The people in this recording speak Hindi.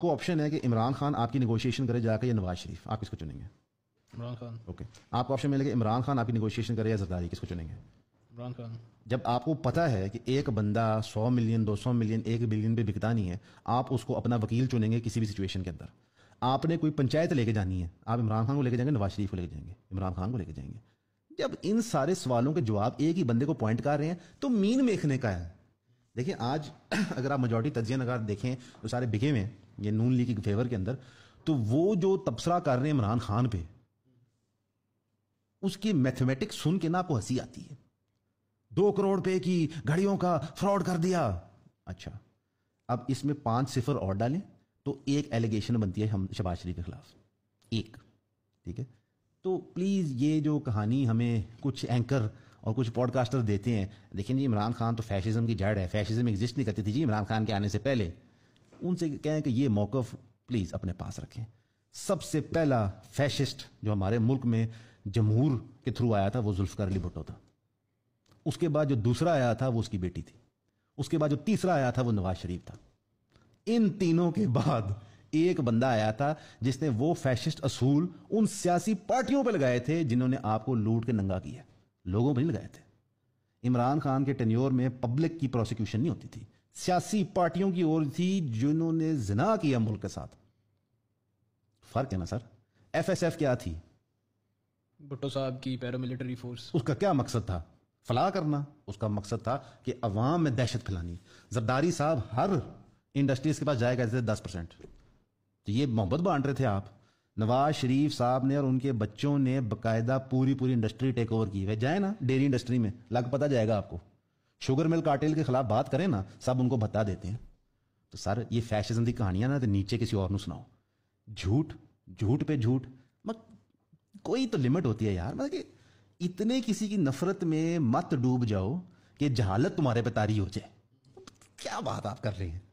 को ऑप्शन है कि इमरान खान आपकी निगोशिएशन करे जाकर या नवाज शरीफ आप किसको चुनेंगे इमरान खान ओके आपको ऑप्शन मिलेगा इमरान खान आपकी निगोशिएशन करे या जरदारी किसको चुनेंगे इमरान खान जब आपको पता है कि एक बंदा सौ मिलियन दो सौ मिलियन एक बिलियन पे बिकता नहीं है आप उसको अपना वकील चुनेंगे किसी भी सिचुएशन के अंदर आपने कोई पंचायत लेके जानी है आप इमरान खान को लेके जाएंगे नवाज शरीफ को लेके जाएंगे इमरान खान को लेके जाएंगे जब इन सारे सवालों के जवाब एक ही बंदे को पॉइंट कर रहे हैं तो मीन मेखने का है देखिए आज अगर आप मेजोरिटी तजिया अगर देखें तो सारे बिके हुए हैं ये नून लीग के फेवर के अंदर तो वो जो तबसरा कर रहे हैं इमरान खान पे उसकी मैथमेटिक्स सुन के ना आपको हंसी आती है दो करोड़ पे की घड़ियों का फ्रॉड कर दिया अच्छा अब इसमें पांच सिफर और डालें तो एक एलिगेशन बनती है हम शबाज शरीफ के खिलाफ एक ठीक है तो प्लीज़ ये जो कहानी हमें कुछ एंकर और कुछ पॉडकास्टर देते हैं लेकिन जी इमरान खान तो फैशिज्म की जड़ है फैशिज्म एग्जिस्ट नहीं करती थी जी इमरान खान के आने से पहले उनसे कहें कि ये मौकफ़ प्लीज़ अपने पास रखें सबसे पहला फैशिस्ट जो हमारे मुल्क में जमहूर के थ्रू आया था वो जुल्फकार अली भुट्टो था उसके बाद जो दूसरा आया था वो उसकी बेटी थी उसके बाद जो तीसरा आया था वो नवाज शरीफ था इन तीनों के बाद एक बंदा आया था जिसने वो फैशिस्ट असूल उन सियासी पार्टियों पर लगाए थे जिन्होंने आपको लूट के नंगा किया लोगों पर नहीं लगाए थे इमरान खान के टेन्योर में पब्लिक की प्रोसिक्यूशन नहीं होती थी सियासी पार्टियों की ओर थी जिन्होंने जना किया मुल्क के साथ फर्क है ना सर एफएसएफ क्या थी भुट्टो साहब की पैरामिलिट्री फोर्स उसका क्या मकसद था फलाह करना उसका मकसद था कि अवाम में दहशत फैलानी जरदारी साहब हर इंडस्ट्रीज के पास जाएगा दस परसेंट तो ये मोहब्बत बांट रहे थे आप नवाज शरीफ साहब ने और उनके बच्चों ने बकायदा पूरी पूरी इंडस्ट्री टेक ओवर की है जाए ना डेयरी इंडस्ट्री में लग पता जाएगा आपको शुगर मिल कार्टेल के खिलाफ बात करें ना सब उनको बता देते हैं तो सर ये फैशन की कहानियां ना तो नीचे किसी और सुनाओ झूठ झूठ पे झूठ मत कोई तो लिमिट होती है यार मतलब कि इतने किसी की नफरत में मत डूब जाओ कि जहालत तुम्हारे पे तारी हो जाए क्या बात आप कर रहे हैं